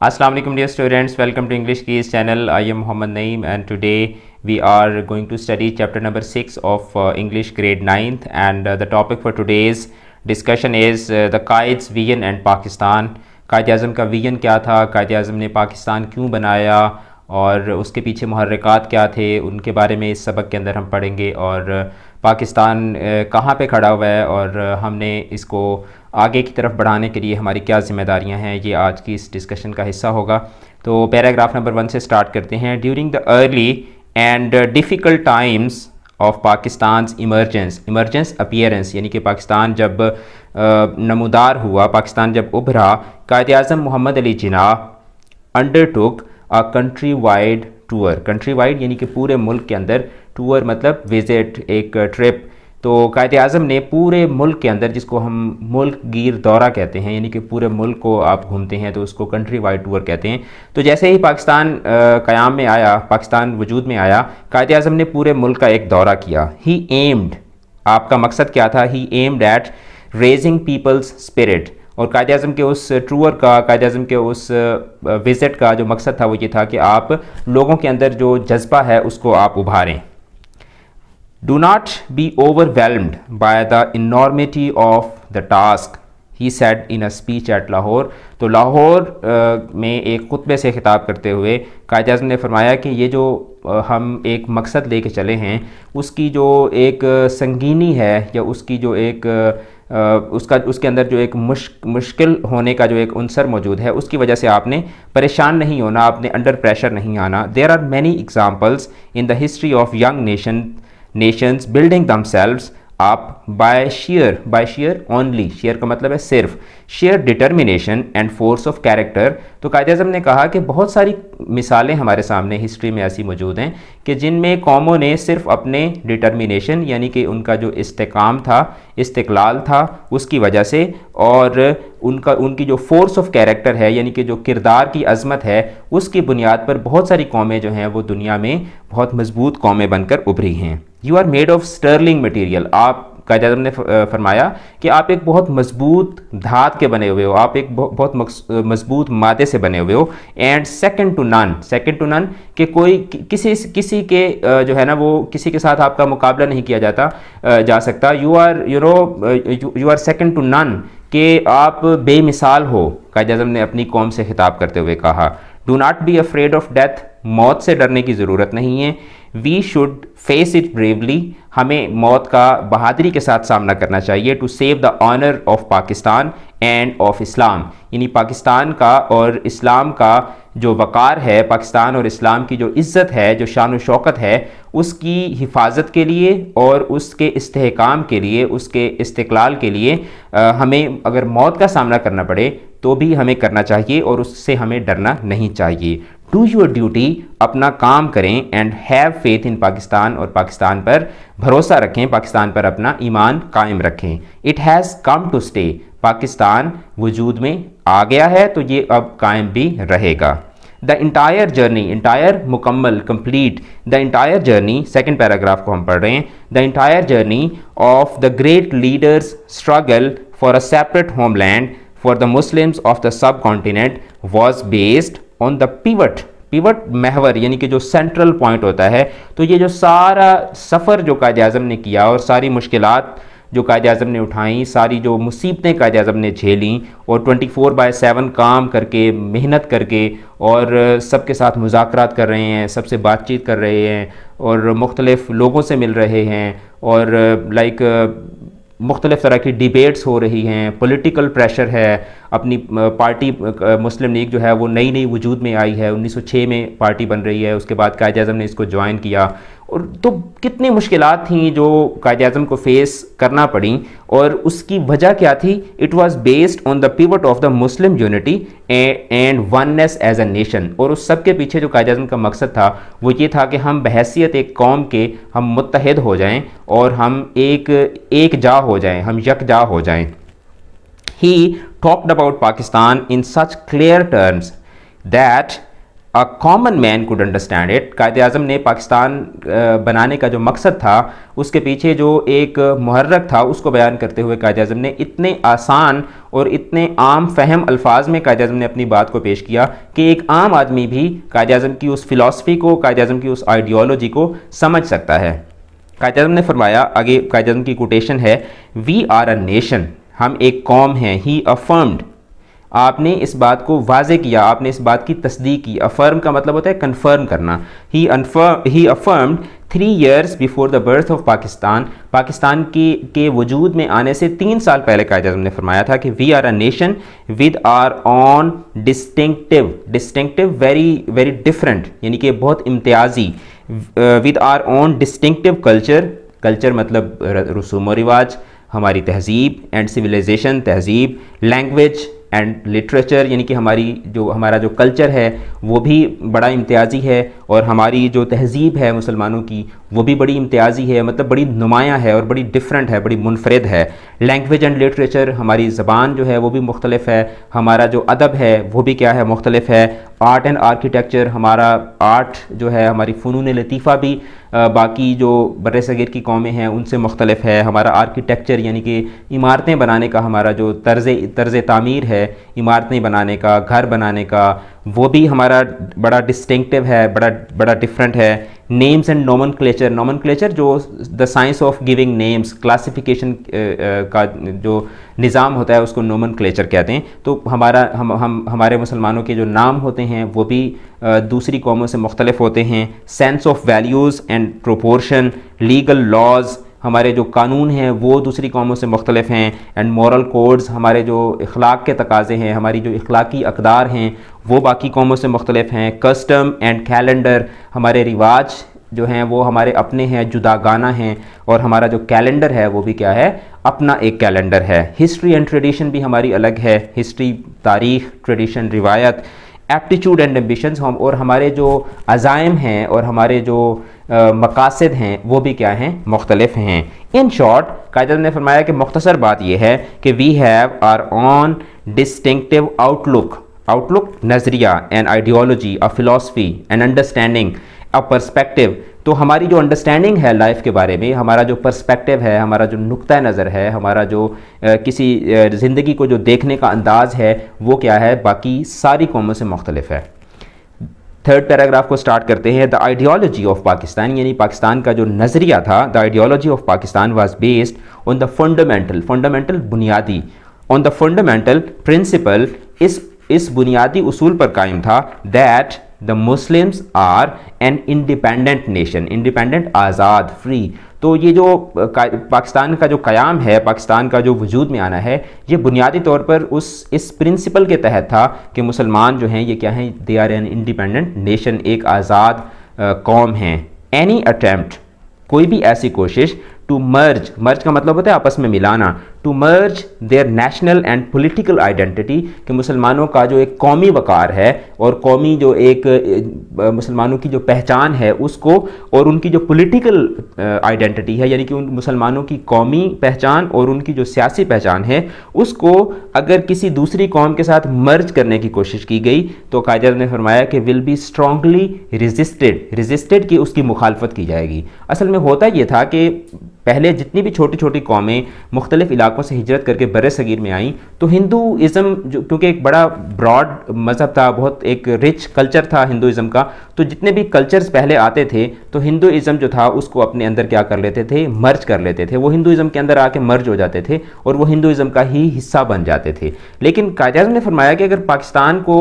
Assalamu alaikum dear students welcome to English Keys channel I am Muhammad Naeem and today we are going to study chapter number 6 of uh, English grade 9th and uh, the topic for today's discussion is uh, the Qaids Vision and Pakistan Quaid Azam ka vision kya tha Quaid Azam ne Pakistan क्यों banaya और उसके पीछे महरक़ात क्या थे उनके बारे में इस सबक के अंदर हम पढ़ेंगे और पाकिस्तान कहाँ पे खड़ा हुआ है और हमने इसको आगे की तरफ बढ़ाने के लिए हमारी क्या ज़िम्मेदारियाँ हैं ये आज की इस डिस्कशन का हिस्सा होगा तो पैराग्राफ नंबर वन से स्टार्ट करते हैं during the early and difficult times of Pakistan emergence emergence appearance यानी कि पाकिस्तान जब नमदार हुआ पाकिस्तान जब उभरा Quaid Azam Mohammad Ali Jinnah undertook a country wide tour country wide यानी कि पूरे मुल्क के अंदर टूर मतलब विजिट एक ट्रिप तो कायद अज़म ने पूरे मुल्क के अंदर जिसको हम मुल्क गिर दौरा कहते हैं यानी कि पूरे मुल्क को आप घूमते हैं तो उसको कंट्री वाइड टूर कहते हैं तो जैसे ही पाकिस्तान क़याम में आया पाकिस्तान वजूद में आया कायद अज़म ने पूरे मुल्क का एक दौरा किया ही एम्ड आपका मकसद क्या था he aimed at raising people's spirit और कायद अजम के उस टूर का कायद अजम के उस विज़िट का जो मकसद था वो ये था कि आप लोगों के अंदर जो जज्बा है उसको आप उभारें Do not be overwhelmed by the enormity of the task. He said in a speech at Lahore तो लाहौर uh, में एक खुतबे से खिताब करते हुए कायद अजम ने फरमाया कि ये जो uh, हम एक मकसद कर चले हैं उसकी जो एक संगीनी है या उसकी जो एक uh, उसका उसके अंदर जो एक मुश्क मुश्किल होने का जो एक अनसर मौजूद है उसकी वजह से आपने परेशान नहीं होना आपने अंडर प्रेशर नहीं आना there are many examples in the history of young nation nations building themselves up by sheer by sheer only sheer का मतलब है सिर्फ sheer determination and force of character तो कायद अजम ने कहा कि बहुत सारी मिसालें हमारे सामने हिस्ट्री में ऐसी मौजूद हैं कि जिनमें कौमों ने सिर्फ अपने डिटर्मिनेशन यानी कि उनका जो इस्तेकाम था इस्तलाल था उसकी वजह से और उनका उनकी जो फोर्स ऑफ कैरेक्टर है यानी कि जो किरदार की अजमत है उसकी बुनियाद पर बहुत सारी कौमें जो हैं वो दुनिया में बहुत मजबूत कौमें बनकर उभरी हैं you are made of sterling material आप कायद अजम ने फरमाया कि आप एक बहुत मजबूत धात के बने हुए हो आप एक बहुत मजबूत मादे से बने हुए हो and second to none second to none कि कोई किसी किसी के जो है ना वो किसी के साथ आपका मुकाबला नहीं किया जाता जा सकता you are you know you are second to none कि आप बेमिसाल हो कायद अजम ने अपनी कौम से खिताब करते हुए कहा do not be afraid of death मौत से डरने की ज़रूरत नहीं है we should face it bravely हमें मौत का बहादरी के साथ सामना करना चाहिए to save the honour of Pakistan and of Islam यानी पाकिस्तान का और इस्लाम का जो वक़ार है पाकिस्तान और इस्लाम की जो इज़्ज़त है जो शान व शौकत है उसकी हिफाजत के लिए और उसके इसकाम के लिए उसके इस्तलाल के लिए आ, हमें अगर मौत का सामना करना पड़े तो भी हमें करना चाहिए और उससे हमें डरना नहीं चाहिए डू योर ड्यूटी अपना काम करें and have faith in Pakistan और पाकिस्तान पर भरोसा रखें पाकिस्तान पर अपना ईमान कायम रखें it has come to stay Pakistan वजूद में आ गया है तो ये अब कायम भी रहेगा द इंटायर जर्नी इंटायर मुकम्मल complete the entire journey second paragraph को हम पढ़ रहे हैं the entire journey of the great leaders struggle for a separate homeland for the Muslims of the subcontinent was based on the pivot pivot महवर यानी कि जो सेंट्रल पॉइंट होता है तो ये जो सारा सफ़र जो कायद अजम ने किया और सारी मुश्किलात जो कायद अजम ने उठाई सारी जो मुसीबतें कायद अजम ने झेली और 24 फोर बाय सेवन काम करके मेहनत करके और सबके साथ मुजाकर कर रहे हैं सबसे बातचीत कर रहे हैं और मुख्तलिफ़ लोगों से मिल रहे हैं और लाइक मुख्तलिफ़ तरह की डिबेट्स हो रही हैं पॉलिटिकल प्रेशर है अपनी पार्टी मुस्लिम लीग जो है वो नई नई वजूद में आई है 1906 में पार्टी बन रही है उसके बाद कायद अजम ने इसको ज्वाइन किया और तो कितनी मुश्किल थी जो कायद अजम को फेस करना पड़ी और उसकी वजह क्या थी it was based on the pivot of the Muslim unity and oneness as a nation और उस सब के पीछे जो कायद अजम का मकसद था वो ये था कि हम बहसीत एक कौम के हम मुतहद हो जाएं और हम एक एक जा हो जाएं हम यक जा हो जाएं he talked about Pakistan in such clear terms that a common man could understand it Quaid Azam ने पाकिस्तान बनाने का जो मकसद था उसके पीछे जो एक महर्रक था उसको बयान करते हुए कायद अजम ने इतने आसान और इतने आम फहम अल्फाज में कायद अजम ने अपनी बात को पेश किया कि एक आम आदमी भी कायद अजम की उस फ़िलासफ़ी को कायद अजम की उस आइडियोलॉजी को समझ सकता है कायद अजम ने फरमाया आगे कायद अजम की कोटेशन है वी आर अ नेशन हम एक कॉम हैं ही अफर्म्ड आपने इस बात को वाजे किया आपने इस बात की तस्दीक की अफर्म का मतलब होता है कन्फर्म करना ही अनफर्म ही affirmed three years before the birth of Pakistan Pakistan के के वजूद में आने से तीन साल पहले कायद ने फरमाया था कि we are a nation with our own distinctive distinctive very very different यानी कि बहुत इम्तियाजी with our own distinctive culture culture मतलब रसूम व रिवाज हमारी तहजीब एंड सिविलाइजेशन तहजीब लैंग्वेज एंड लिटरेचर यानी कि हमारी जो हमारा जो कल्चर है वो भी बड़ा इम्तियाजी है और हमारी जो तहजीब है मुसलमानों की वो भी बड़ी इम्तियाज़ी है मतलब बड़ी नुमायाँ है और बड़ी डिफरेंट है बड़ी मुनफरद है लैंग्वेज एंड लिटरेचर हमारी ज़बान जो है वो भी मुख्तलिफ है हमारा जो अदब है वो भी क्या है मुख्तलिफ है आर्ट एंड आर्किटेक्चर हमारा आर्ट जो है हमारी फ़नून लतीफ़ा भी आ, बाकी जो बर सग़र की कौमें हैं उनसे मुख्तलिफ है हमारा आर्किटेक्चर यानी कि इमारतें बनाने का हमारा जो तर्ज तर्ज तामीर है इमारतें बनाने का घर बनाने का वो भी हमारा बड़ा डिस्टिंक्टिव है बड़ा बड़ा डिफरेंट है names and nomenclature nomenclature जो the science of giving names classification का जो निज़ाम होता है उसको नॉमन क्लेचर कहते हैं तो हमारा हम हम हमारे मुसलमानों के जो नाम होते हैं वो भी uh, दूसरी कौमों से मुख्तलिफ होते हैं sense of values and proportion legal laws हमारे जो कानून हैं वो दूसरी कौमों से मुख्तलिफ हैं एंड मॉरल कोड्स हमारे जो अखलाक के तकाजे हैं हमारी जो इखलाकी अकदार हैं वो बाकी कौमों से मुख्तलिफ हैं कस्टम एंड कैलेंडर हमारे रिवाज जो हैं वो हमारे अपने हैं जुदागाना हैं और हमारा जो कैलेंडर है वो भी क्या है अपना एक कैलेंडर है हिस्ट्री एंड ट्रेडिशन भी हमारी अलग है हिस्ट्री तारीख ट्रेडिशन रिवायत एप्टीट्यूड एंड एम्बिशंस हम और हमारे जो अजायम हैं और हमारे जो मकासद हैं वो भी क्या हैं मुख्तलफ हैं इन शॉर्ट कायद ने फरमाया कि मुख्तसर बात यह है कि we have our own distinctive outlook outlook नज़रिया and ideology a philosophy and understanding a perspective तो हमारी जो अंडरस्टैंडिंग है लाइफ के बारे में हमारा जो पर्सपेक्टिव है हमारा जो नुक़ नज़र है हमारा जो आ, किसी ज़िंदगी को जो देखने का अंदाज़ है वो क्या है बाकी सारी कौमों से मुख्तलिफ है थर्ड पैराग्राफ को स्टार्ट करते हैं द आइडियोलॉजी ऑफ पाकिस्तान यानी पाकिस्तान का जो नज़रिया था the ideology of Pakistan was based on the fundamental fundamental बुनियादी ऑन द फंडामेंटल प्रिंसिपल इस इस बुनियादी उसूल पर कायम था that the Muslims are an independent nation independent आज़ाद फ्री तो ये जो पाकिस्तान का जो क़याम है पाकिस्तान का जो वजूद में आना है ये बुनियादी तौर पर उस इस प्रिंसिपल के तहत था कि मुसलमान जो हैं ये क्या हैं they are an independent nation एक आज़ाद कौम हैं एनी अटैम्प्ट कोई भी ऐसी कोशिश टू मर्ज मर्ज का मतलब होता है आपस में मिलाना to merge their national and political identity कि मुसलमानों का जो एक कौमी वकार है और कौमी जो एक मुसलमानों की जो पहचान है उसको और उनकी जो पॉलिटिकल आइडेंटिटी है यानी कि उन मुसलमानों की कौमी पहचान और उनकी जो सियासी पहचान है उसको अगर किसी दूसरी कौम के साथ मर्ज करने की कोशिश की गई तो कायदर ने फरमाया कि will be strongly resisted resisted की उसकी मुखालफत की जाएगी असल में होता ये था कि पहले जितनी भी छोटी छोटी कौमें मुख्तलिफ इलाकों से हिजरत करके बर सगीर में आईं तो हिंदूज़म जो क्योंकि एक बड़ा ब्रॉड मज़हब था बहुत एक रिच कल्चर था हिंदूज़म का तो जितने भी कल्चर्स पहले आते थे तो हिंदूज़म जो था उसको अपने अंदर क्या कर लेते थे मर्ज कर लेते थे वो हिंदूज़म के अंदर आके मर्ज हो जाते थे और वो हिंदूज़म का ही हिस्सा बन जाते थे लेकिन काजाज ने फरमाया कि अगर पाकिस्तान को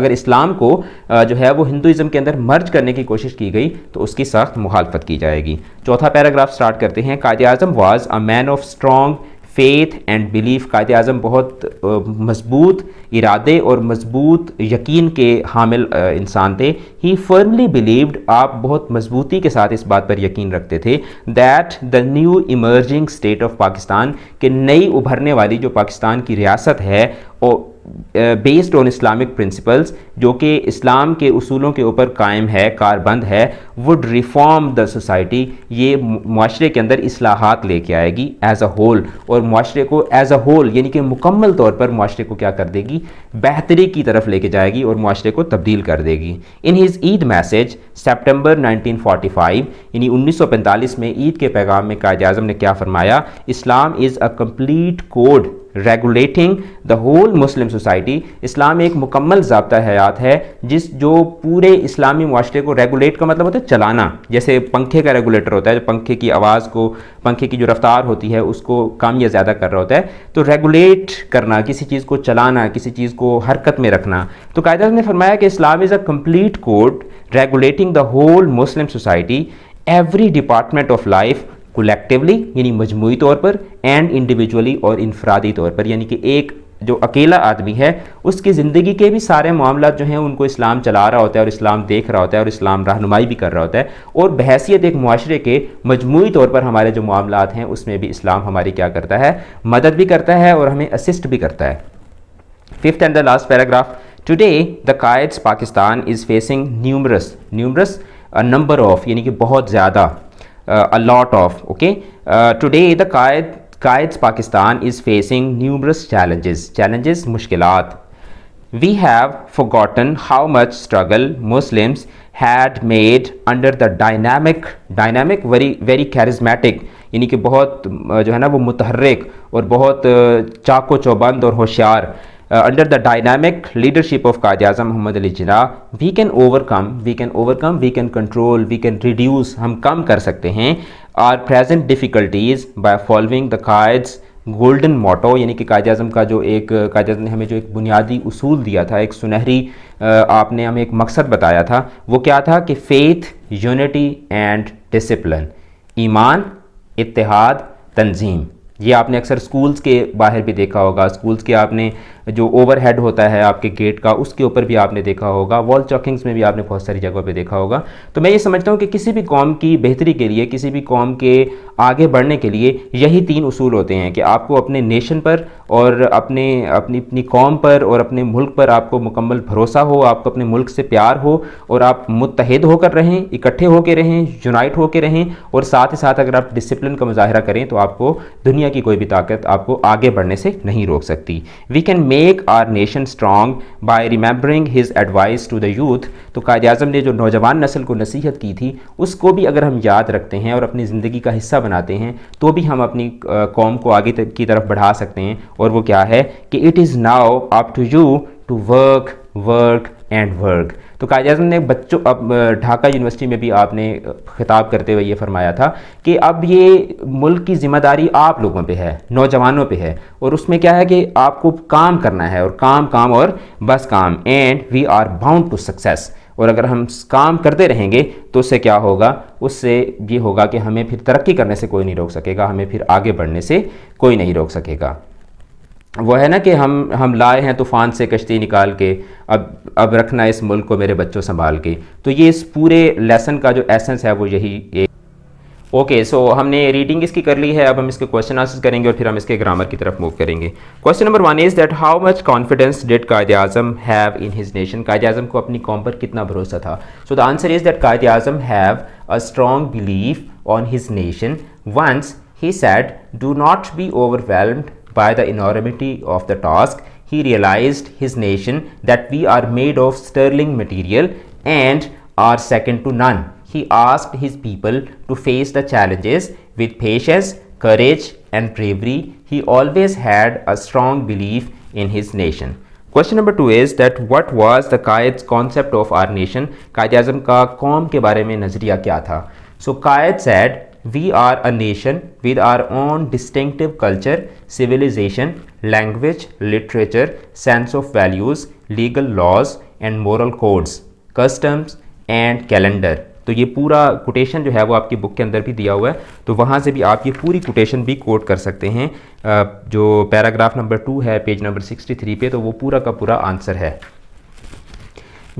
अगर इस्लाम को जो है वो हिंदूज़म के अंदर मर्ज करने की कोशिश की गई तो उसकी सख्त मुखालफत की जाएगी चौथा पैराग्राफ स्टार्ट करते करते हैं Quaid Azam was a man of strong faith and belief Quaid Azam बहुत मजबूत इरादे और मजबूत यकीन के हामिल इंसान थे ही फर्मली बिलीव्ड आप बहुत मजबूती के साथ इस बात पर यकीन रखते थे that the new emerging state of Pakistan के नई उभरने वाली जो पाकिस्तान की रियासत है और बेस्ड ऑन इस्लामिक प्रिंसिपल्स जो कि इस्लाम के असूलों के ऊपर कायम है कारबंद है वुड रिफॉर्म द सोसाइटी ये माशरे के अंदर असलाहत लेके आएगी एज अ होल और माशरे को एज अ होल यानी कि मुकम्मल तौर पर माशरे को क्या कर देगी बेहतरी की तरफ लेके जाएगी और माशरे को तब्दील कर देगी in his Eid message September nineteen forty five यानी उन्नीस सौ पैंतालीस में ईद के पैगाम में काज अजम ने क्या फरमाया Islam is a complete code regulating the whole Muslim society इस्लाम एक मुकम्मल जबता हयात है जिस जो पूरे इस्लामी माशरे को रेगुलेट का मतलब होता है चलाना जैसे पंखे का रेगुलेटर होता है जो पंखे की आवाज़ को पंखे की जो रफ्तार होती है उसको कम या ज़्यादा कर रहा होता है तो रेगुलेट करना किसी चीज़ को चलाना किसी चीज़ को हरकत में रखना तो कायदा ने फरमाया कि Islam is a complete code regulating the whole Muslim society every department of life collectively यानी मजमू तौर पर एंड इंडिविजुअली और इनफरादी तौर पर यानी कि एक जो अकेला आदमी है उसकी ज़िंदगी के भी सारे मामला जो हैं उनको इस्लाम चला रहा होता है और इस्लाम देख रहा होता है और इस्लाम रहनुमाई भी कर रहा होता है और बहसीत एक माशरे के मजमू तौर पर हमारे जो मामला हैं उसमें भी इस्लाम हमारी क्या करता है मदद भी करता है और हमें असिस्ट भी करता है fifth and the last paragraph today the Quaid's Pakistan is facing numerous numerous number of यानी कि बहुत ज़्यादा uh, a lot of okay uh, today the qaid qaid's Pakistan is facing numerous challenges. Challenges, mushkilat. We have forgotten how much struggle Muslims had made under the dynamic, dynamic, very very charismatic, यानी कि बहुत जो है ना वो मुतहरक और बहुत चाको चौबंद और होशियार uh, under the dynamic leadership of Qadi Azam Muhammad Ali Jinnah we can overcome we can overcome we can control we can reduce hum kam kar sakte hain our present difficulties by following the Qaid's golden motto यानी कि कायद अजम का जो एक कायद अजम ने हमें जो एक बुनियादी उसूल दिया था एक सुनहरी आपने हमें एक मकसद बताया था वो क्या था कि फेथ यूनिटी एंड डिसिप्लिन ईमान इतिहाद तंजीम ये आपने अक्सर स्कूल्स के बाहर भी देखा होगा स्कूल्स के आपने जो ओवरहेड होता है आपके गेट का उसके ऊपर भी आपने देखा होगा वॉल चॉकिंग्स में भी आपने बहुत सारी जगह पर देखा होगा तो मैं ये समझता हूँ कि किसी भी कौम की बेहतरी के लिए किसी भी कौम के आगे बढ़ने के लिए यही तीन उसूल होते हैं कि आपको अपने नेशन पर और अपने अपनी अपनी कौम पर और अपने मुल्क पर आपको मुकम्मल भरोसा हो आपको अपने मुल्क से प्यार हो और आप मुतहद होकर रहें इकट्ठे होकर रहें यूनाइट होकर रहें और साथ ही साथ अगर आप डिसिप्लिन का मुजाहरा करें तो आपको दुनिया की कोई भी ताकत आपको आगे बढ़ने से नहीं रोक सकती we can may make our nation strong by remembering his advice to the youth तो कायद अजम ने जो नौजवान नस्ल को नसीहत की थी उसको भी अगर हम याद रखते हैं और अपनी ज़िंदगी का हिस्सा बनाते हैं तो भी हम अपनी कौम को आगे की तरफ बढ़ा सकते हैं और वो क्या है कि it is now up to you to work work and work तो काजी अजम ने बच्चों अब ढाका यूनिवर्सिटी में भी आपने खिताब करते हुए ये फरमाया था कि अब ये मुल्क की ज़िम्मेदारी आप लोगों पे है नौजवानों पे है और उसमें क्या है कि आपको काम करना है और काम काम और बस काम and we are bound to success और अगर हम काम करते रहेंगे तो उससे क्या होगा उससे ये होगा कि हमें फिर तरक्की करने से कोई नहीं रोक सकेगा हमें फिर आगे बढ़ने से कोई नहीं रोक सकेगा वो है ना कि हम हम लाए हैं तूफ़ान से कश्ती निकाल के अब अब रखना इस मुल्क को मेरे बच्चों संभाल के तो ये इस पूरे लेसन का जो एसेंस है वो यही एक ओके सो हमने रीडिंग इसकी कर ली है अब हम इसके क्वेश्चन आंसर करेंगे और फिर हम इसके ग्रामर की तरफ मूव करेंगे question number one is that how much confidence did Quaid Azam have in his nation Quaid Azam को अपनी कॉम पर कितना भरोसा था so the answer is that Quaid Azam have a strong belief on his nation once he said do not be overwhelmed by the enormity of the task, he realized his nation that we are made of sterling material and are second to none. He asked his people to face the challenges with patience, courage and bravery. He always had a strong belief in his nation. Question number two is that what was the Quaid's concept of our nation? Quaid Azam का कौम के बारे में नज़रिया क्या था सो कायद we are a nation with our own distinctive culture, civilization, language, literature, sense of values, legal laws and moral codes, customs and calendar. तो ये पूरा कोटेशन जो है वो आपकी बुक के अंदर भी दिया हुआ है तो वहाँ से भी आप ये पूरी कोटेशन भी कोट कर सकते हैं जो पैराग्राफ नंबर टू है पेज नंबर सिक्सटी थ्री पे तो वो पूरा का पूरा आंसर है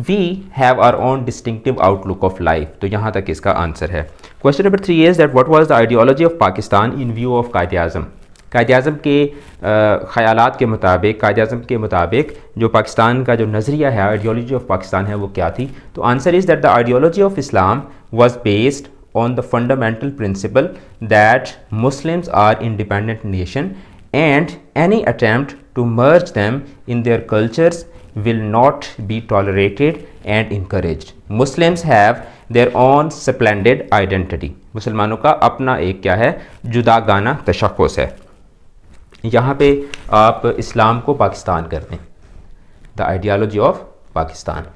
we have our own distinctive outlook of life तो यहाँ तक इसका आंसर है Question number three is that what was the ideology of Pakistan in view of कायद अजम कायद अजम के ख्याल के मुताबिक कायद अजम के मुताबिक जो पाकिस्तान का जो नज़रिया है आइडियोलॉजी ऑफ पाकिस्तान है वो क्या थी तो answer is that the ideology of Islam was based on the fundamental principle that Muslims are independent nation and any attempt to merge them in their cultures will not be tolerated and encouraged. Muslims have their own splendid identity मुसलमानों का अपना एक क्या है जुदा गाना तशखस है यहाँ पे आप इस्लाम को पाकिस्तान कर दें the ideology of Pakistan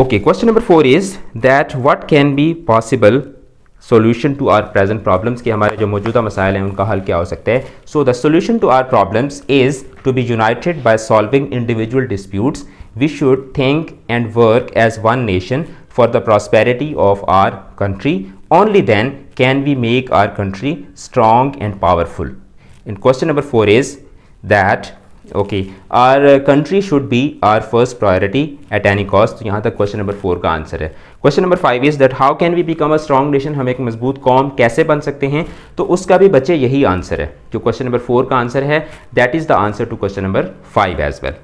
okay question number four is that what can be possible solution to our present problems के हमारे जो मौजूदा मसाइल हैं उनका हल क्या हो सकता है so the solution to our problems is to be united by solving individual disputes we should think and work as one nation for the prosperity of our country only then can we make our country strong and powerful in question number four is that okay our country should be our first priority at any cost यहाँ तक question number four का answer है question number five is that how can we become a strong nation हम एक मजबूत com कैसे बन सकते हैं तो उसका भी बच्चे यही आंसर है जो क्वेश्चन नंबर फोर का आंसर है that is the answer to question number five as well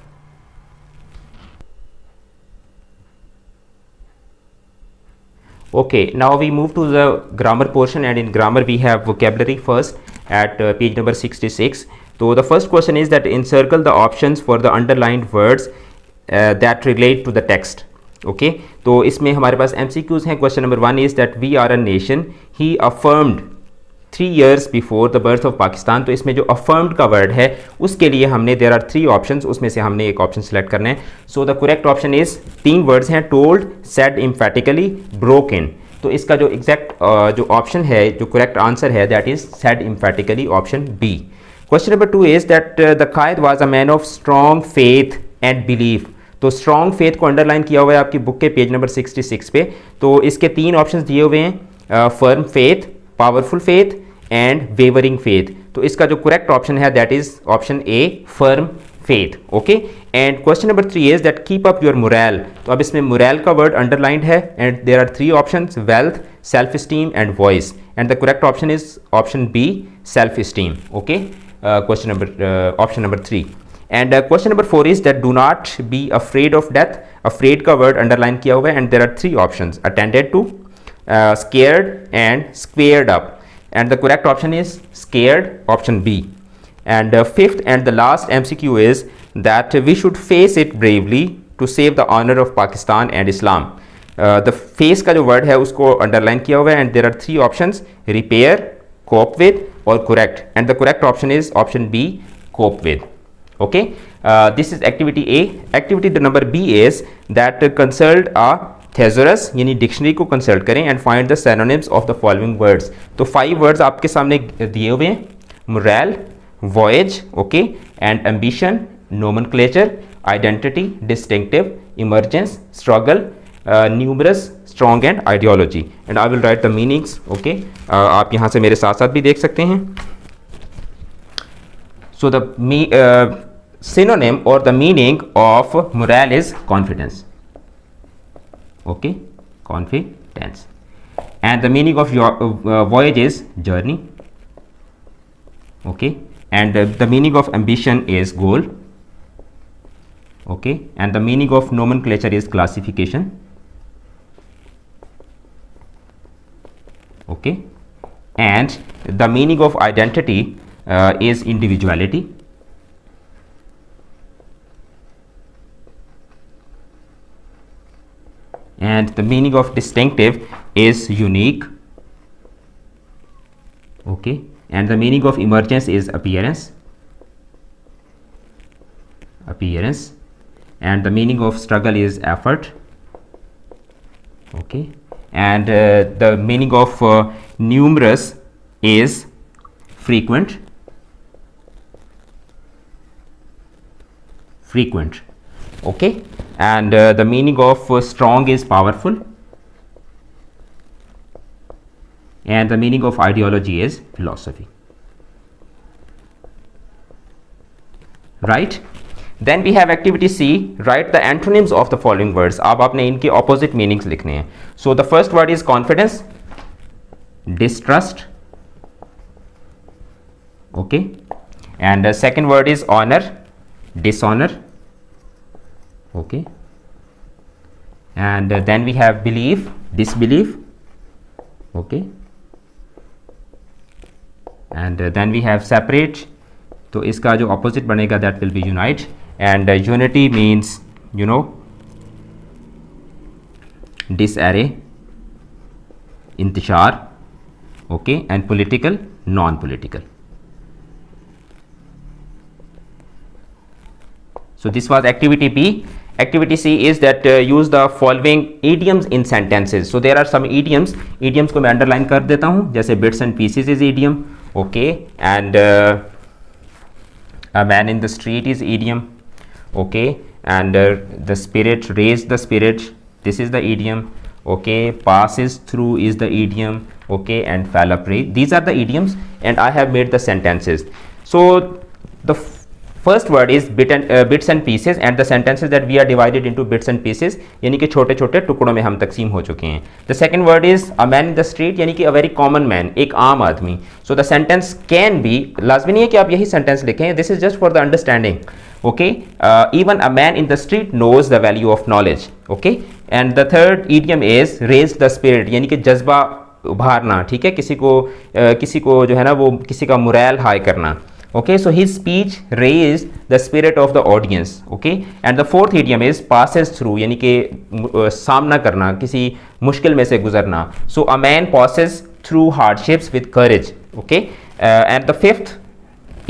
okay now we move to the grammar portion and in grammar we have vocabulary first at page number sixty six तो the first question is that encircle the option for the underlined words that relate to the text okay तो इसमें हमारे पास M C Qs हैं question number one is that we are a nation he affirmed three years before the birth of Pakistan तो इसमें जो affirmed का word है उसके लिए हमने देर आर थ्री ऑप्शन उसमें से हमने एक ऑप्शन सेलेक्ट करना है so the correct option is तीन वर्ड्स हैं told said emphatically broke in तो इसका जो एग्जैक्ट uh, जो ऑप्शन है जो करेक्ट आंसर है that is said emphatically option B question number two is that the Quaid was a man of strong faith and belief तो strong faith को underline किया हुआ है आपकी बुक के पेज नंबर 66 पे तो इसके तीन ऑप्शन दिए हुए हैं firm faith powerful faith and wavering faith तो इसका जो करेक्ट ऑप्शन है that is option A firm faith okay and question number three is that keep up your morale तो अब इसमें मुरैल का वर्ड अंडरलाइंड है and there are three options wealth self esteem and voice and the correct option is option B self esteem okay Uh, question number uh, option number three and uh, question number four is that do not be afraid of death afraid ka word underline kiya hua and there are three options attended to scared and squared up and the correct option is scared option b and fifth and the last mcq is that we should face it bravely to save the honor of pakistan and islam the face ka jo word hai usko underline kiya hua and there are three options repair cope with और correct and the correct option is option B cope with okay this is activity A activity number B is that consult a thesaurus यानी dictionary को consult करें and find the synonyms of the following words तो five words आपके सामने दिए हुए हैं morale voyage okay and ambition nomenclature identity distinctive emergence struggle numerous strong and ideology and I will right the meanings okay आप यहाँ से मेरे साथ साथ भी देख सकते हैं सो द मी सिनोनेम और the meaning of moral is confidence okay confidence and the meaning of your voyage is journey okay and the meaning of ambition is goal okay and the meaning of nomenclature is classification okay and the meaning of identity uh, is individuality and the meaning of distinctive is unique okay and the meaning of emergence is appearance appearance and the meaning of struggle is effort okay and uh, the meaning of uh, numerous is frequent frequent okay and uh, the meaning of uh, strong is powerful and the meaning of ideology is philosophy right then we have activity C write the antonyms of the following words अब आपने इनके opposite meanings लिखने हैं so the first word is confidence distrust okay and second word is honour dishonour okay and then we have believe disbelieve okay and then we have separate तो इसका जो opposite बनेगा that will be unite and uh, unity means you know this array intishar okay and political non political so this was activity b activity c is that uh, use the following idioms in sentences so there are some idioms idioms को मैं underline kar deta hu. Jaise bits and pieces is idiom okay and uh, a man in the street is idiom okay and uh, the spirit raise the spirit this is the idiom okay passes through is the idiom okay and falapri. these are the idioms and i have made the sentences so the first word is bit and bits and pieces and the sentences that we are divided into bits and pieces यानी कि छोटे छोटे टुकड़ों में हम तकसीम हो चुके हैं the second word is a man in the street यानी कि अ वेरी कॉमन मैन एक आम आदमी so the sentence can be लाजमी नहीं है कि आप यही सेंटेंस लिखें this is just for the understanding okay even a man in the street knows the value of knowledge okay and the third idiom is raise the spirit यानी कि जज्बा उभारना ठीक है किसी को uh, किसी को जो है ना वो किसी का मुरैल हाई करना okay so his speech raised the spirit of the audience okay and the fourth idiom is passes through यानी कि samna karna kisi mushkil mein se guzarna so a man passes through hardships with courage okay uh, and the fifth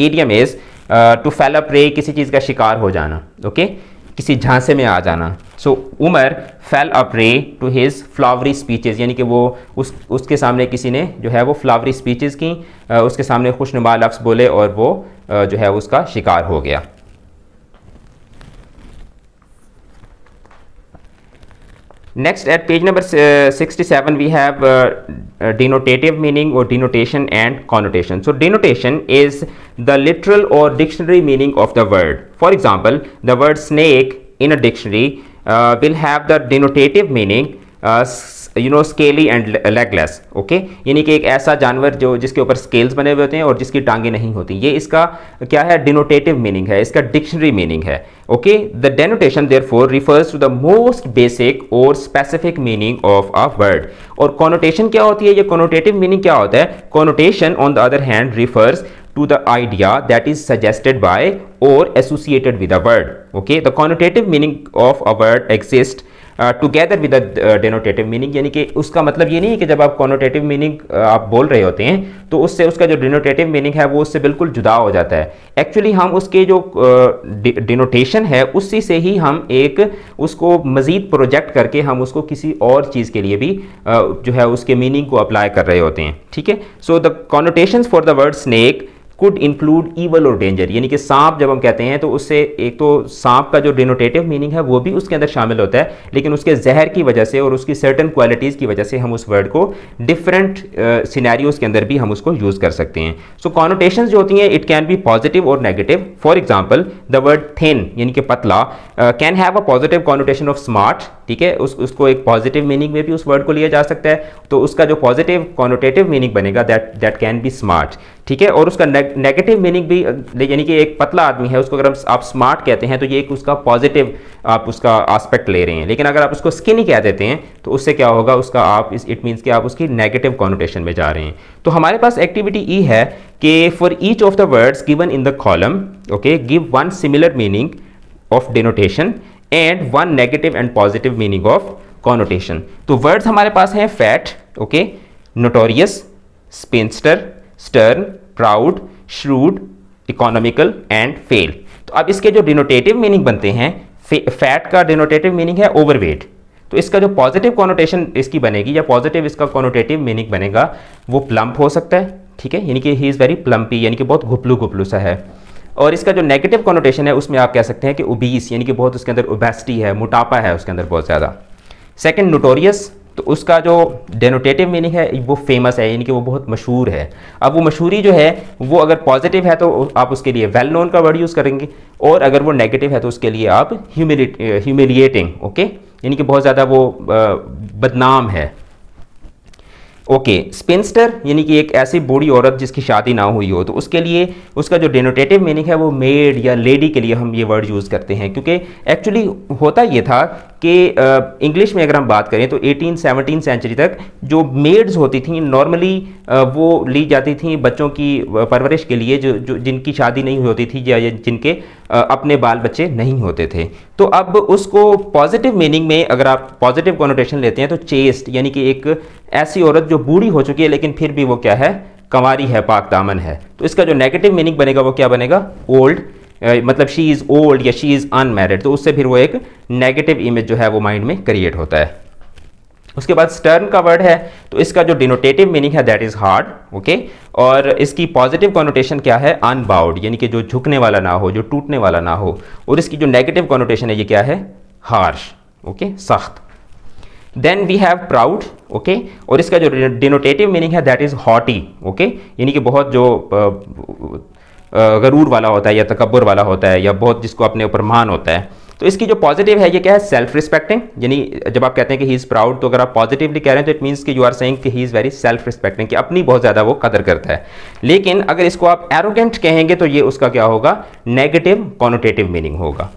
idiom is uh, to fall a prey kisi cheez ka shikar ho jana okay किसी झांसे में आ जाना so Umar fell a prey to his flowery speeches यानी कि वो उस उसके सामने किसी ने जो है वो फ्लावरी स्पीचेज की उसके सामने खुशनुमा लफ्स बोले और वो जो है उसका शिकार हो गया next at page number seven we have denotative meaning or denotation and connotation so denotation is the literal or dictionary meaning of the word for example the word snake in a dictionary uh, will have the denotative meaning you know scaly and legless okay यानी कि एक ऐसा जानवर जो जिसके ऊपर scales बने हुए होते हैं और जिसकी टांगे नहीं होती ये इसका क्या है डिनोटेटिव मीनिंग है इसका डिक्शनरी मीनिंग है okay the denotation therefore refers to the most basic or specific meaning of a word और कॉनोटेशन क्या होती है ये कॉनोटेटिव मीनिंग क्या होता है connotation on the other hand refers to the idea that is suggested by or associated with a word okay the connotative meaning of a word exist together with denotative meaning यानी कि उसका मतलब ये नहीं है कि जब आप कॉनोटेटिव मीनिंग uh, आप बोल रहे होते हैं तो उससे उसका जो डिनोटेटिव मीनिंग है वो उससे बिल्कुल जुदा हो जाता है एक्चुअली हम उसके जो डिनोटेशन uh, है उसी से ही हम एक उसको मज़ीद प्रोजेक्ट करके हम उसको किसी और चीज़ के लिए भी uh, जो है उसके मीनिंग को अप्लाई कर रहे होते हैं ठीक है so the connotation for the word snake could include evil or danger यानी कि सांप जब हम कहते हैं तो उससे एक तो सांप का जो डिनोटेटिव मीनिंग है वो भी उसके अंदर शामिल होता है लेकिन उसके जहर की वजह से और उसकी सर्टन क्वालिटीज़ की वजह से हम उस वर्ड को डिफरेंट सीनारीज़ के अंदर भी हम उसको यूज़ कर सकते हैं सो so, कॉनोटेशन जो होती हैं it can be positive or negative for example the word thin यानी कि पतला can have a positive connotation of smart ठीक है उस उसको एक पॉजिटिव मीनिंग में भी उस वर्ड को लिया जा सकता है तो उसका जो पॉजिटिव कॉनोटेटिव मीनिंग बनेगा that that can be smart ठीक है और उसका नेगेटिव मीनिंग भी यानी कि एक पतला आदमी है उसको अगर हम आप स्मार्ट कहते हैं तो ये एक उसका पॉजिटिव आप उसका आस्पेक्ट ले रहे हैं लेकिन अगर आप उसको स्किनी कह देते हैं तो उससे क्या होगा उसका आप इस इट मीन्स कि आप उसकी नेगेटिव कॉनोटेशन में जा रहे हैं तो हमारे पास एक्टिविटी ई e है कि for each of the words given in the column okay give one similar meaning of denotation and one negative and positive meaning of connotation तो वर्ड्स हमारे पास हैं fat okay notorious spinster stern proud shrewd economical and fail तो अब इसके जो denotative meaning बनते हैं फैट का डिनोटेटिव मीनिंग है ओवरवेट तो इसका जो पॉजिटिव कॉनोटेशन इसकी बनेगी या पॉजिटिव इसका कॉनोटेटिव मीनिंग बनेगा वो प्लम्प हो सकता है ठीक है यानी कि ही इज़ वेरी प्लम्पी यानी कि बहुत घुपलू घुपलू सा है और इसका जो नेगेटिव कॉनोटेशन है उसमें आप कह सकते हैं कि ओबीस यानी कि बहुत उसके अंदर ओबेसिटी है मोटापा है उसके अंदर बहुत ज़्यादा सेकेंड नोटोरियस तो उसका जो डेनोटेटिव मीनिंग है वो फेमस है यानी कि वो बहुत मशहूर है अब वो मशहूरी जो है वो अगर पॉजिटिव है तो आप उसके लिए वेल नोन का वर्ड यूज़ करेंगे और अगर वो नेगेटिव है तो उसके लिए आप ह्यूमिलिएटिंग ओके यानी कि बहुत ज़्यादा वो बदनाम है ओके स्पिनस्टर यानी कि एक ऐसी बूढ़ी औरत जिसकी शादी ना हुई हो तो उसके लिए उसका जो डेनोटेटिव मीनिंग है वो मेड या लेडी के लिए हम ये वर्ड यूज़ करते हैं क्योंकि एक्चुअली होता ये था कि इंग्लिश में अगर हम बात करें तो 18 17 सेंचुरी तक जो मेड्स होती थी नॉर्मली वो ली जाती थी बच्चों की परवरिश के लिए जो, जो जिनकी शादी नहीं होती थी या जिनके अपने बाल बच्चे नहीं होते थे तो अब उसको पॉजिटिव मीनिंग में अगर आप पॉजिटिव कॉनोटेशन लेते हैं तो चेस्ट यानी कि एक ऐसी औरत जो बूढ़ी हो चुकी है लेकिन फिर भी वो क्या है कंवारी है पाक दामन है तो इसका जो नेगेटिव मीनिंग बनेगा वो क्या बनेगा ओल्ड मतलब शी इज़ ओल्ड या शी इज़ अनमेरिड तो उससे फिर वो एक नेगेटिव इमेज जो है वो माइंड में क्रिएट होता है उसके बाद स्टर्न का वर्ड है तो इसका जो डिनोटेटिव मीनिंग है दैट इज़ हार्ड ओके और इसकी पॉजिटिव कॉनोटेशन क्या है अनबाउड यानी कि जो झुकने वाला ना हो जो टूटने वाला ना हो और इसकी जो नेगेटिव कॉनोटेशन है ये क्या है हार्श ओके सख्त then we have proud okay और इसका जो डिनोटेटिव मीनिंग है दैट इज़ हॉटी ओके यानी कि बहुत जो गरूर वाला होता है या तकबर वाला होता है या बहुत जिसको अपने ऊपर मान होता है तो इसकी जो पॉजिटिव है ये क्या है सेल्फ रिस्पेक्टिंग यानी जब आप कहते हैं कि ही इज़ प्राउड तो अगर आप पॉजिटिवली कह रहे हैं तो इट मींस कि यू आर सेइंग कि he is very self respecting कि अपनी बहुत ज़्यादा वो कदर करता है लेकिन अगर इसको आप एरोगेंट कहेंगे तो ये उसका क्या होगा नेगेटिव कॉनोटेटिव मीनिंग होगा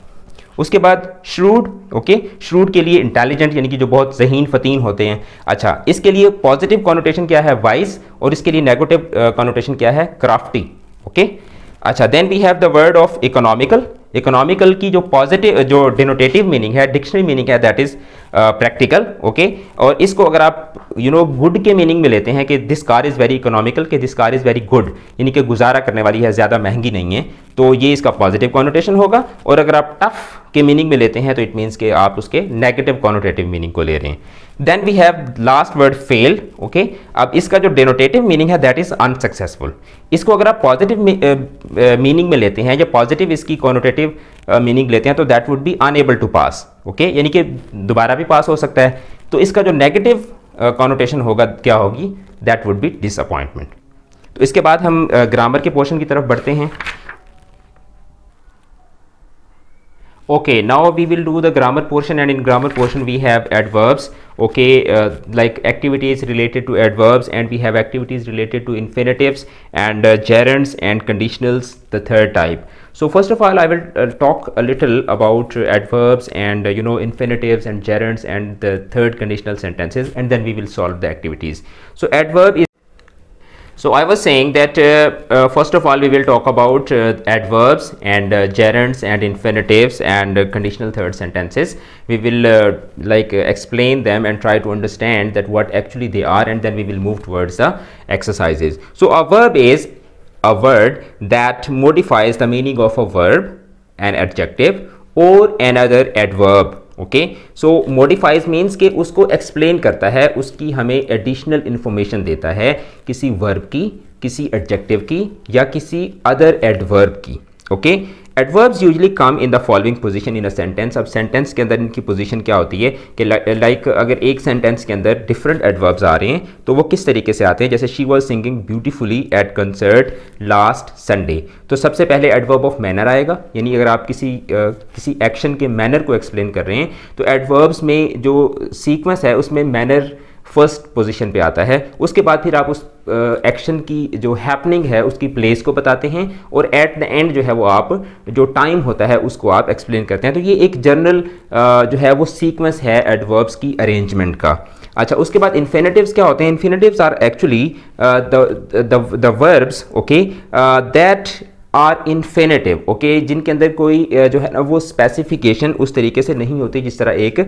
उसके बाद श्रूड ओके श्रूड के लिए इंटेलिजेंट यानी कि जो बहुत जहीन फतीन होते हैं अच्छा इसके लिए पॉजिटिव कॉनोटेशन क्या है वाइस और इसके लिए नेगेटिव कॉनोटेशन क्या है क्राफ्टी ओके अच्छा then we have the word of economical economical की जो पॉजिटिव जो डिनोटेटिव मीनिंग है डिक्शनरी मीनिंग है दैट इज़ प्रैक्टिकल ओके और इसको अगर आप यू नो गुड के मीनिंग में लेते हैं कि this car is very economical कि this car is very good यानी कि गुजारा करने वाली है ज़्यादा महंगी नहीं है तो ये इसका पॉजिटिव कॉनोटेशन होगा और अगर आप टफ के मीनिंग में लेते हैं तो इट मीन्स कि आप उसके नेगेटिव कॉनोटेटिव मीनिंग को ले रहे हैं then we have last word fail okay अब इसका जो डेनोटेटिव मीनिंग है दैट इज अनसक्सेसफुल इसको अगर आप पॉजिटिव मीनिंग में लेते हैं या पॉजिटिव इसकी कॉनोटेटिव मीनिंग uh, लेते हैं तो that would be unable to pass okay यानी कि दोबारा भी पास हो सकता है तो इसका जो नेगेटिव कॉनोटेशन uh, होगा क्या होगी दैट वुड बी डिसअपॉइंटमेंट तो इसके बाद हम ग्रामर uh, के पोर्शन की तरफ बढ़ते हैं okay now we will do the grammar portion and in grammar portion we have adverbs okay uh, like activities related to adverbs and we have activities related to infinitives and uh, gerunds and conditionals the third type so first of all i will uh, talk a little about uh, adverbs and uh, you know infinitives and gerunds and the third conditional sentences and then we will solve the activities so adverb is so i was saying that uh, uh, first of all we will talk about uh, adverbs and gerunds and infinitives and conditional third sentences we will like explain them and try to understand that what actually they are and then we will move towards the exercises so a verb is a word that modifies the meaning of a verb an adjective or another adverb okay so modifies means के उसको explain करता है उसकी हमें additional information देता है किसी verb की किसी एडजेक्टिव की या किसी अदर एडवर्ब की okay adverbs usually come in the following position in a sentence अब सेंटेंस के अंदर इनकी पोजीशन क्या होती है कि लाइक अगर एक सेंटेंस के अंदर डिफरेंट एडवर्ब्स आ रहे हैं तो वो किस तरीके से आते हैं जैसे she was singing beautifully at concert last Sunday तो सबसे पहले एडवर्ब ऑफ मैनर आएगा यानी अगर आप किसी uh, किसी एक्शन के मैनर को एक्सप्लेन कर रहे हैं तो एडवर्ब्स में जो सीक्वेंस है उसमें मैनर फर्स्ट पोजीशन पे आता है उसके बाद फिर आप उस एक्शन की जो हैपनिंग है उसकी प्लेस को बताते हैं और एट द एंड जो है वो आप जो टाइम होता है उसको आप एक्सप्लेन करते हैं तो ये एक जनरल जो है वो सीक्वेंस है एडवर्ब्स की अरेंजमेंट का अच्छा उसके बाद इन्फिनेटिव्स क्या होते हैं infinitives are actually the verbs okay that are infinitive okay जिनके अंदर कोई जो है ना वो स्पेसिफिकेशन उस तरीके से नहीं होती जिस तरह एक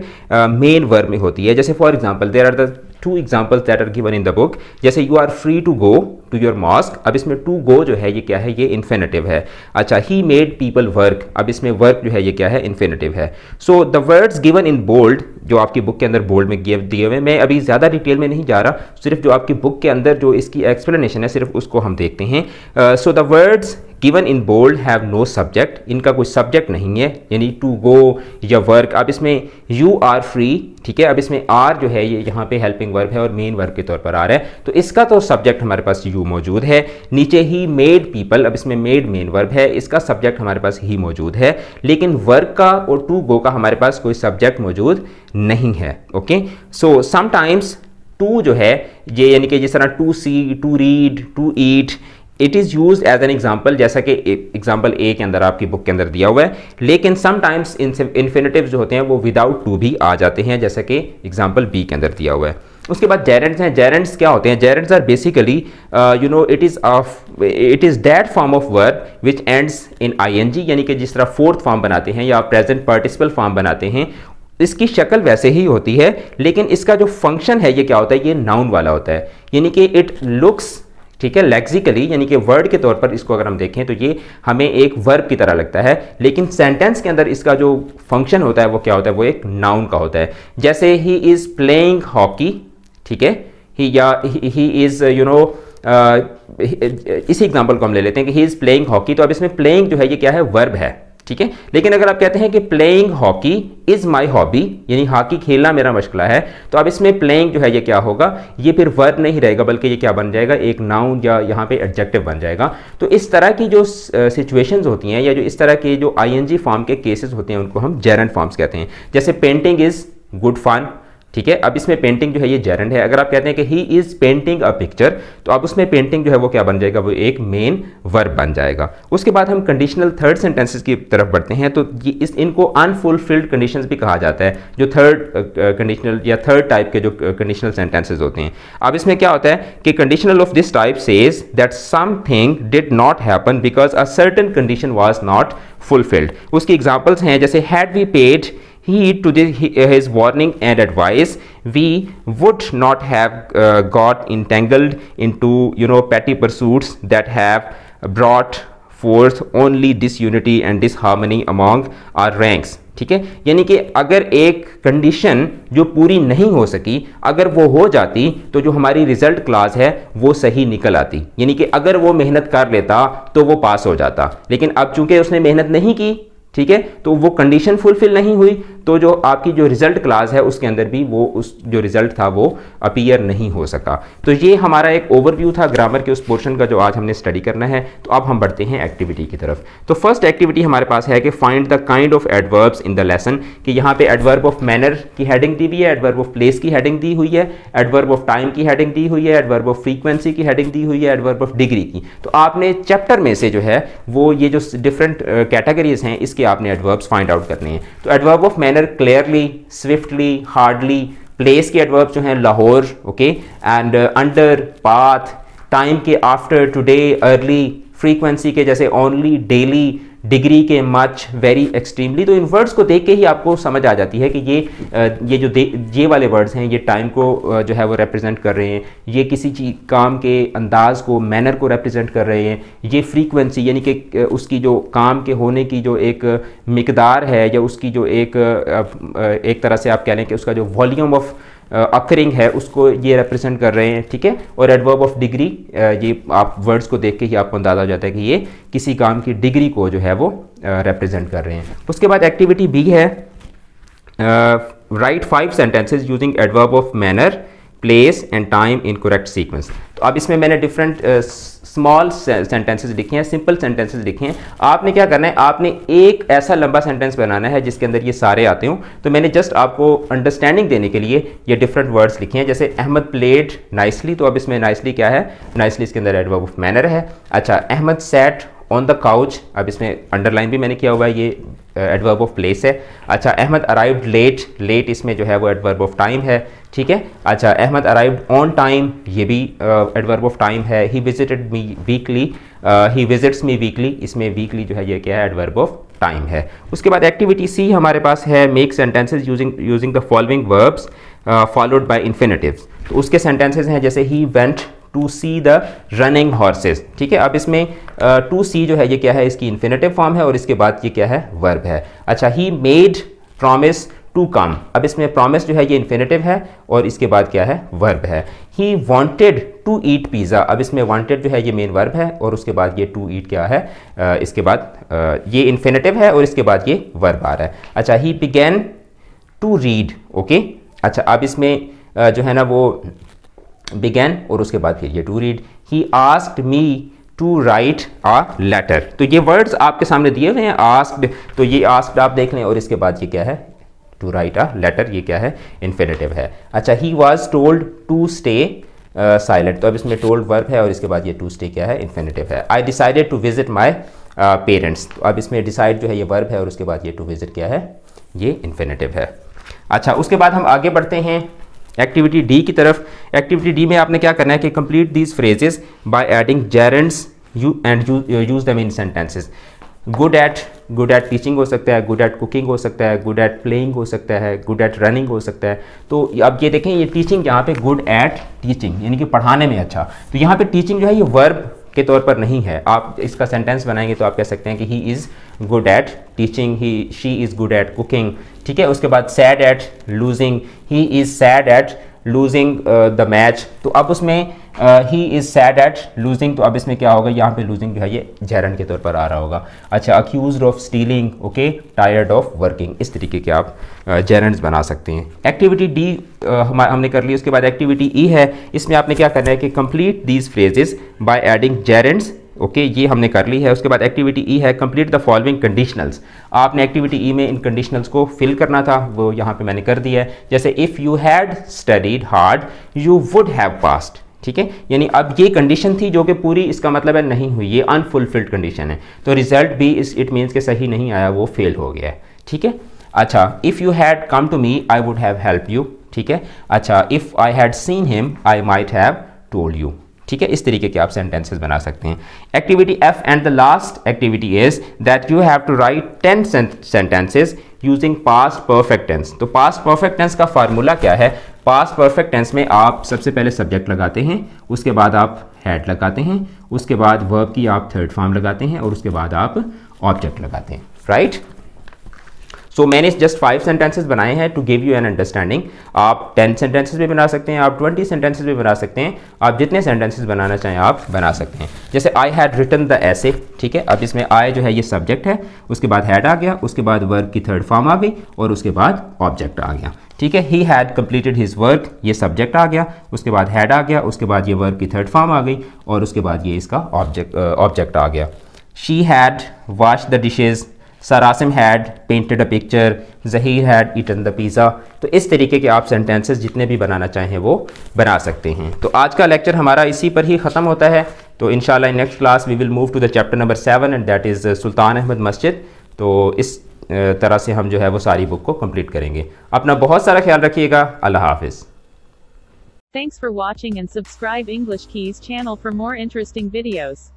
मेन वर्ब में होती है जैसे for example there are the two examples that are given in the book जैसे you are free to go to your mosque अब इसमें टू गो जो है ये क्या है ये इन्फेनेटिव है अच्छा ही मेड पीपल वर्क अब इसमें वर्क जो है ये क्या है इन्फेनेटिव है so the words given in bold जो आपकी बुक के अंदर बोल्ड में दिए हुए मैं अभी ज़्यादा डिटेल में नहीं जा रहा सिर्फ जो आपकी बुक के अंदर जो इसकी एक्सप्लेनेशन है सिर्फ उसको हम देखते हैं so the words given in bold have no subject इनका कोई सब्जेक्ट नहीं है यानी टू गो या वर्क अब इसमें यू आर फ्री ठीक है अब इसमें आर जो है ये यहाँ पे हेल्पिंग वर्ब है और मेन वर्क के तौर पर आ रहा है तो इसका तो सब्जेक्ट हमारे पास यू मौजूद है नीचे ही मेड पीपल अब इसमें मेड मेन वर्ब है इसका सब्जेक्ट हमारे पास ही मौजूद है लेकिन वर्क का और टू गो का हमारे पास कोई सब्जेक्ट मौजूद नहीं है ओके सो समाइम्स टू जो है ये यानी कि जिस तरह to see to read to eat it is use as an example जैसा कि एग्जाम्पल ए के अंदर आपकी बुक के अंदर दिया हुआ है लेकिन समटाइम्स इन्फिनेटिव जो होते हैं वो विदाउट टू भी आ जाते हैं जैसा कि एग्जाम्पल बी के अंदर दिया हुआ है उसके बाद जेरेंट्स हैं जेरेंट्स क्या होते हैं gerunds are basically you know it is of it is that form of verb which ends in I N G यानी कि जिस तरह फोर्थ फॉर्म बनाते हैं या प्रेजेंट पार्टिसिपल फॉर्म बनाते हैं इसकी शक्ल वैसे ही होती है लेकिन इसका जो फंक्शन है ये क्या होता है ये नाउन वाला होता है यानी कि इट लुक्स ठीक है लेक्सिकली यानी कि वर्ड के तौर पर इसको अगर हम देखें तो ये हमें एक वर्ब की तरह लगता है लेकिन सेंटेंस के अंदर इसका जो फंक्शन होता है वो क्या होता है वो एक नाउन का होता है जैसे ही इज़ प्लेइंग हॉकी ठीक है ही या ही इज़ यू नो इसी एग्जाम्पल को हम ले लेते हैं कि ही इज़ प्लेइंग हॉकी तो अब इसमें प्लेइंग जो है ये क्या है वर्ब है ठीक है लेकिन अगर आप कहते हैं कि playing hockey is my hobby यानी हॉकी खेलना मेरा मशगला है तो अब इसमें प्लेइंग जो है ये क्या होगा ये फिर वर्ब नहीं रहेगा बल्कि ये क्या बन जाएगा एक नाउन या यहाँ पे एडजेक्टिव बन जाएगा तो इस तरह की जो सिचुएशंस होती हैं या जो इस तरह के जो आई फॉर्म के केसेस होते हैं उनको हम जेरन फॉर्म्स कहते हैं जैसे पेंटिंग इज गुड फन ठीक है अब इसमें पेंटिंग जो है ये जेरेंड है अगर आप कहते हैं कि he is painting a picture तो अब उसमें पेंटिंग जो है वो क्या बन जाएगा वो एक मेन वर्ब बन जाएगा उसके बाद हम कंडीशनल थर्ड सेंटेंसेस की तरफ बढ़ते हैं तो ये इस इनको अनफुलफिल्ड कंडीशंस भी कहा जाता है जो थर्ड कंडीशनल या थर्ड टाइप के जो कंडीशनल सेंटेंसेज होते हैं अब इसमें क्या होता है कि conditional of this type says that something did not happen because a certain condition was not fulfilled उसकी एग्जाम्पल्स हैं जैसे had we paid heed to this, his warning and advice we would not have uh, got entangled into you know petty pursuits that have brought forth only disunity and disharmony among our ranks ठीक है यानी कि अगर एक condition जो पूरी नहीं हो सकी अगर वो हो जाती तो जो हमारी रिजल्ट क्लास है वो सही निकल आती यानी कि अगर वो मेहनत कर लेता तो वो पास हो जाता लेकिन अब चूंकि उसने मेहनत नहीं की ठीक है तो वो कंडीशन फुलफिल नहीं हुई तो जो आपकी जो रिज़ल्ट क्लास है उसके अंदर भी वो उस जो रिज़ल्ट था वो अपीयर नहीं हो सका तो ये हमारा एक ओवरव्यू था ग्रामर के उस पोर्शन का जो आज हमने स्टडी करना है तो अब हम बढ़ते हैं एक्टिविटी की तरफ तो फर्स्ट एक्टिविटी हमारे पास है कि find the kind of adverbs in the lesson कि यहाँ पे एडवर्ब ऑफ मैनर की हेडिंग दी हुई है एडवर्ब ऑफ प्लेस की हेडिंग दी हुई है एडवर्ब ऑफ टाइम की हेडिंग दी हुई है एडवर्ब ऑफ फ्रीक्वेंसी की हेडिंग दी हुई है एडवर्ब ऑफ डिग्री की तो आपने चैप्टर में से जो है वो ये जो डिफरेंट कैटेगरीज uh, हैं इसके आपने एडवर्ब्स फाइंड आउट करने हैं तो adverb of manner clearly swiftly hardly place के एडवर्ब जो हैं Lahore okay and under path time के आफ्टर टुडे अर्ली फ्रीक्वेंसी के जैसे ओनली डेली डिग्री के मच वेरी एक्सट्रीमली तो इन वर्ड्स को देख के ही आपको समझ आ जाती है कि ये ये जो दे ये वाले वर्ड्स हैं ये टाइम को जो है वो रिप्रेजेंट कर रहे हैं ये किसी चीज काम के अंदाज को मैनर को रिप्रेजेंट कर रहे हैं ये फ्रीक्वेंसी यानी कि उसकी जो काम के होने की जो एक मकदार है या उसकी जो एक एक तरह से आप कह लें कि उसका जो वॉल्यूम ऑफ अकरिंग है उसको ये रिप्रेजेंट कर रहे हैं ठीक है और एडवर्ब ऑफ डिग्री ये आप वर्ड्स को देख के ही आपको अंदाजा हो जाता है कि ये किसी काम की डिग्री को जो है वो रिप्रेजेंट कर रहे हैं उसके बाद एक्टिविटी बी है write five sentences using adverb of manner place and time in correct sequence तो अब इसमें मैंने डिफरेंट स्मॉल सेंटेंसेज लिखे हैं सिंपल सेंटेंसेज लिखे हैं आपने क्या करना है आपने एक ऐसा लंबा सेंटेंस बनाना है जिसके अंदर ये सारे आते हों तो मैंने जस्ट आपको अंडरस्टैंडिंग देने के लिए ये डिफरेंट वर्ड्स लिखे हैं जैसे अहमद प्लेड नाइसली तो अब इसमें नाइसली क्या है नाइसली इसके अंदर एडवर्ब ऑफ मैनर है अच्छा Ahmad sat on the couch अब इसमें अंडरलाइन भी मैंने किया हुआ है ये एडवर्ब ऑफ प्लेस है अच्छा अहमद अराइव्ड लेट लेट इसमें जो है वो एडवर्ब ऑफ टाइम है ठीक है अच्छा अहमद अराइव्ड ऑन टाइम ये भी एडवर्ब ऑफ टाइम है he visited me weekly he visits me weekly इसमें वीकली जो है ये क्या है एडवर्ब ऑफ टाइम है उसके बाद एक्टिविटी सी हमारे पास है make sentences using using the following verbs followed by infinitive तो उसके सेंटेंसेज हैं जैसे he went to see the running horses ठीक है अब इसमें टू सी जो है ये क्या है इसकी इन्फिनेटिव फॉर्म है और इसके बाद ये क्या है वर्ब है अच्छा he made promise to come अब इसमें प्रॉमिस जो है ये इन्फिनेटिव है और इसके बाद क्या है वर्ब है he wanted to eat pizza अब इसमें वॉन्टेड जो है ये मेन वर्ब है और उसके बाद ये टू ईट क्या है uh, इसके बाद uh, ये इन्फिनेटिव है और इसके बाद ये वर्ब आ रहा है अच्छा he began to read okay अच्छा अब इसमें जो है ना वो बिगैन और उसके बाद फिर ये to read he asked me to write a letter तो ये वर्ड्स आपके सामने दिए हुए हैं आस्क्ड तो ये आस्क्ड आप देख लें और इसके बाद ये क्या है टू राइट आ लेटर ये क्या है इन्फिनेटिव है अच्छा he was told to stay silent तो अब इसमें टोल्ड वर्ब है और इसके बाद ये टू स्टे क्या है इन्फिनेटिव है I decided to visit my parents तो अब इसमें डिसाइड जो है ये वर्ब है और उसके बाद ये टू विजिट क्या है ये इन्फिनेटिव है अच्छा उसके बाद हम आगे बढ़ते हैं एक्टिविटी डी की तरफ एक्टिविटी डी में आपने क्या करना है कि complete these phrases by adding gerunds you and use them in sentences good at good at teaching हो सकता है गुड एट कुकिंग हो सकता है गुड एट प्लेइंग हो सकता है गुड एट रनिंग हो सकता है तो अब ये देखें ये टीचिंग यहाँ पे गुड एट टीचिंग यानी कि पढ़ाने में अच्छा तो यहाँ पे टीचिंग जो है ये वर्ब के तौर पर नहीं है आप इसका सेंटेंस बनाएंगे तो आप कह सकते हैं कि he is good at teaching he she is good at cooking ठीक है उसके बाद sad at losing he is sad at losing the match तो अब उसमें he is sad at losing तो अब इसमें क्या होगा यहाँ पे लूजिंग जो है ये जहरन के तौर पर आ रहा होगा अच्छा accused of stealing okay tired of working इस तरीके के आप uh, बना सकते हैं एक्टिविटी डी uh, हम हमने कर ली उसके बाद एक्टिविटी ई e है इसमें आपने क्या करना है कि complete these phrases by adding gerunds okay ये हमने कर ली है उसके बाद एक्टिविटी ई e है कंप्लीट द फॉलोइंग कंडीशनल्स आपने एक्टिविटी ई e में इन कंडीशनल्स को फिल करना था वो यहाँ पे मैंने कर दिया है जैसे if you had studied hard you would have passed ठीक है यानी अब ये कंडीशन थी जो कि पूरी इसका मतलब है नहीं हुई ये अनफुलफिल्ड कंडीशन है तो रिजल्ट भी इस इट मीन्स के सही नहीं आया वो फेल हो गया है ठीक है अच्छा if you had come to me I would have help you ठीक है अच्छा if I had seen him I might have told you ठीक है इस तरीके के आप सेंटेंसेज बना सकते हैं activity F and the last activity is that you have to write ten sentences using past perfect tense तो पास परफेक्ट टेंस का फार्मूला क्या है पास परफेक्ट टेंस में आप सबसे पहले सब्जेक्ट लगाते हैं उसके बाद आप हेड लगाते हैं उसके बाद वर्ब की आप थर्ड फॉर्म लगाते हैं और उसके बाद आप ऑब्जेक्ट लगाते हैं राइट right? सो so, मैंने जस्ट फाइव सेंटेंसेज बनाए हैं to give you an understanding आप टेन सेंटेंसेज भी बना सकते हैं आप ट्वेंटी सेंटेंसेस भी बना सकते हैं आप जितने सेंटेंसेस बनाना चाहें आप बना सकते हैं जैसे आई हैड रिटर्न द ऐसे ठीक है अब इसमें आई जो है ये सब्जेक्ट है उसके बाद हैड आ गया उसके बाद वर्क की थर्ड फॉर्म आ गई और उसके बाद ऑब्जेक्ट आ गया ठीक है he had completed his work ये सब्जेक्ट आ गया उसके बाद हैड आ गया उसके बाद ये वर्क की थर्ड फॉर्म आ गई और उसके बाद ये इसका ऑब्जेक्ट ऑब्जेक्ट आ गया she had wash the dishes सरासिम had painted a picture Zaheer had eaten the pizza तो इस तरीके के आप सेंटेंसेस जितने भी बनाना चाहें वो बना सकते हैं तो आज का लेक्चर हमारा इसी पर ही ख़त्म होता है तो in next class we will move to the chapter number seven and that is Sultan Ahmed मस्जिद तो इस uh, तरह से हम जो है वो सारी बुक को कंप्लीट करेंगे अपना बहुत सारा ख्याल रखिएगा अल्लाह हाफिज़ Thanks for watching and subscribe English Keys channel for more interesting videos.